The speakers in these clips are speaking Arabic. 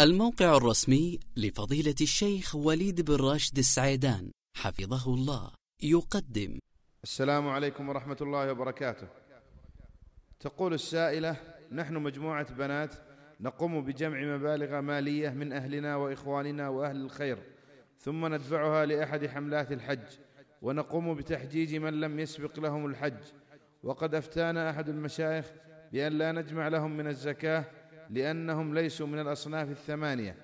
الموقع الرسمي لفضيلة الشيخ وليد بن راشد السعيدان حفظه الله يقدم السلام عليكم ورحمة الله وبركاته تقول السائلة نحن مجموعة بنات نقوم بجمع مبالغ مالية من أهلنا وإخواننا وأهل الخير ثم ندفعها لأحد حملات الحج ونقوم بتحجيج من لم يسبق لهم الحج وقد أفتانا أحد المشايخ بأن لا نجمع لهم من الزكاة لانهم ليسوا من الاصناف الثمانيه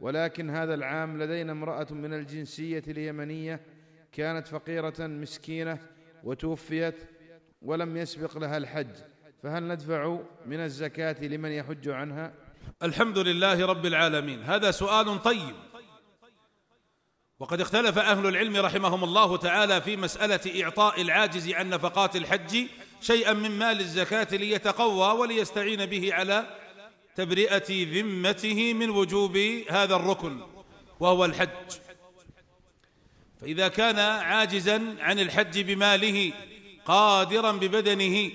ولكن هذا العام لدينا امراه من الجنسيه اليمنيه كانت فقيره مسكينه وتوفيت ولم يسبق لها الحج فهل ندفع من الزكاه لمن يحج عنها الحمد لله رب العالمين هذا سؤال طيب وقد اختلف اهل العلم رحمهم الله تعالى في مساله اعطاء العاجز عن نفقات الحج شيئا من مال الزكاه ليتقوى وليستعين به على تبرئه ذمته من وجوب هذا الركن وهو الحج فاذا كان عاجزا عن الحج بماله قادرا ببدنه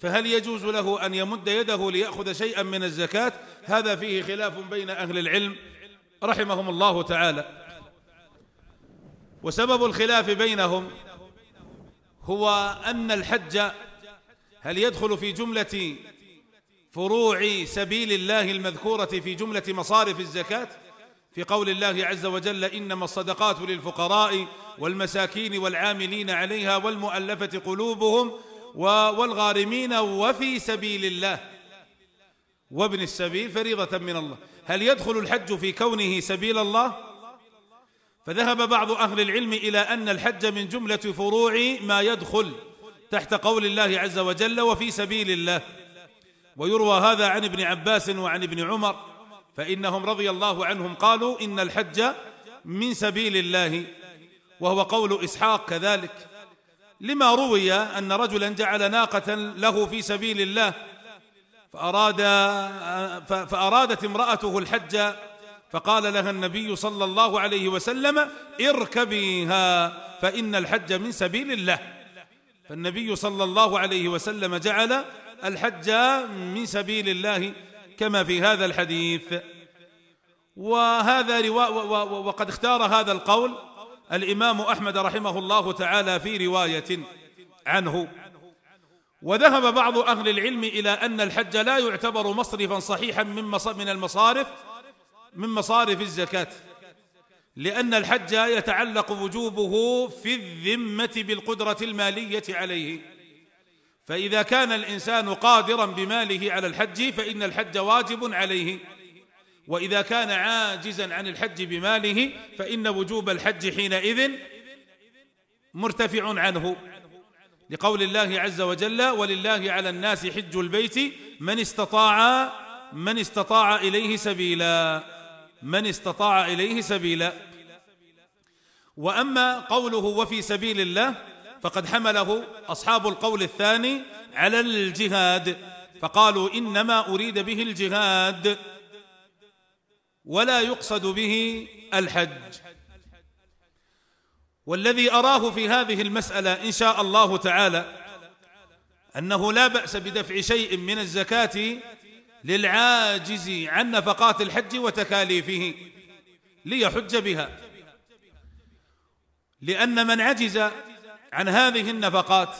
فهل يجوز له ان يمد يده لياخذ شيئا من الزكاه هذا فيه خلاف بين اهل العلم رحمهم الله تعالى وسبب الخلاف بينهم هو ان الحج هل يدخل في جمله فروع سبيل الله المذكورة في جملة مصارف الزكاة في قول الله عز وجل إنما الصدقات للفقراء والمساكين والعاملين عليها والمؤلفة قلوبهم والغارمين وفي سبيل الله وابن السبيل فريضة من الله هل يدخل الحج في كونه سبيل الله فذهب بعض أهل العلم إلى أن الحج من جملة فروع ما يدخل تحت قول الله عز وجل وفي سبيل الله ويروى هذا عن ابن عباس وعن ابن عمر فانهم رضي الله عنهم قالوا ان الحج من سبيل الله وهو قول اسحاق كذلك لما روي ان رجلا جعل ناقه له في سبيل الله فاراد فارادت امراته الحج فقال لها النبي صلى الله عليه وسلم اركبيها فان الحج من سبيل الله فالنبي صلى الله عليه وسلم جعل الحج من سبيل الله كما في هذا الحديث وهذا روا وقد اختار هذا القول الامام احمد رحمه الله تعالى في روايه عنه وذهب بعض اهل العلم الى ان الحج لا يعتبر مصرفا صحيحا من من المصارف من مصارف الزكاه لان الحج يتعلق وجوبه في الذمه بالقدره الماليه عليه فإذا كان الإنسان قادرا بماله على الحج فإن الحج واجب عليه وإذا كان عاجزا عن الحج بماله فإن وجوب الحج حينئذ مرتفع عنه لقول الله عز وجل ولله على الناس حج البيت من استطاع من استطاع إليه سبيلا من استطاع إليه سبيلا وأما قوله وفي سبيل الله فقد حمله اصحاب القول الثاني على الجهاد فقالوا انما اريد به الجهاد ولا يقصد به الحج والذي اراه في هذه المساله ان شاء الله تعالى انه لا باس بدفع شيء من الزكاه للعاجز عن نفقات الحج وتكاليفه ليحج بها لان من عجز عن هذه النفقات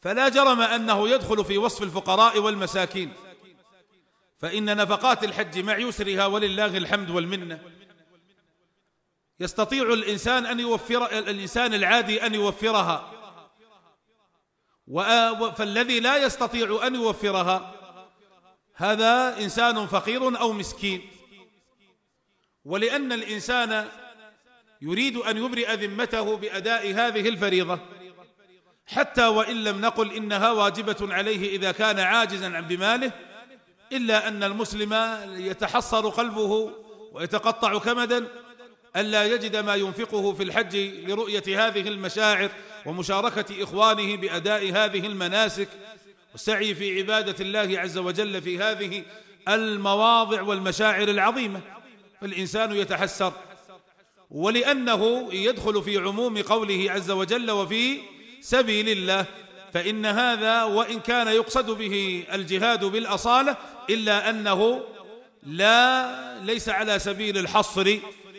فلا جرم انه يدخل في وصف الفقراء والمساكين فان نفقات الحج مع يسرها ولله الحمد والمنه يستطيع الانسان ان يوفر الانسان العادي ان يوفرها فالذي لا يستطيع ان يوفرها هذا انسان فقير او مسكين ولان الانسان يريد ان يبرئ ذمته باداء هذه الفريضه حتى وان لم نقل انها واجبه عليه اذا كان عاجزا عن بماله الا ان المسلم يتحصر قلبه ويتقطع كمدا الا يجد ما ينفقه في الحج لرؤيه هذه المشاعر ومشاركه اخوانه باداء هذه المناسك والسعي في عباده الله عز وجل في هذه المواضع والمشاعر العظيمه فالانسان يتحسر ولأنه يدخل في عموم قوله عز وجل وفي سبيل الله فإن هذا وإن كان يقصد به الجهاد بالأصالة إلا أنه لا ليس على سبيل الحصر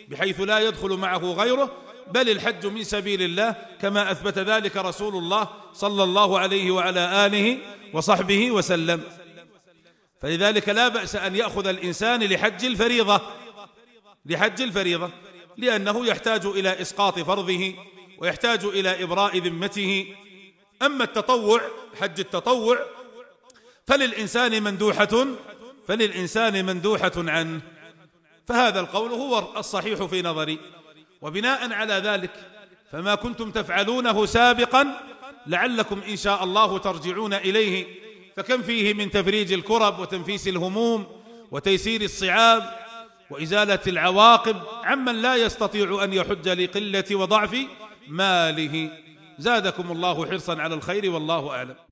بحيث لا يدخل معه غيره بل الحج من سبيل الله كما أثبت ذلك رسول الله صلى الله عليه وعلى آله وصحبه وسلم فلذلك لا بأس أن يأخذ الإنسان لحج الفريضة لحج الفريضة لأنه يحتاج إلى إسقاط فرضه ويحتاج إلى إبراء ذمته أما التطوع حج التطوع فللإنسان مندوحة فللإنسان مندوحة عنه فهذا القول هو الصحيح في نظري وبناء على ذلك فما كنتم تفعلونه سابقا لعلكم إن شاء الله ترجعون إليه فكم فيه من تفريج الكرب وتنفيس الهموم وتيسير الصعاب وازاله العواقب عمن لا يستطيع ان يحج لقله وضعف ماله زادكم الله حرصا على الخير والله اعلم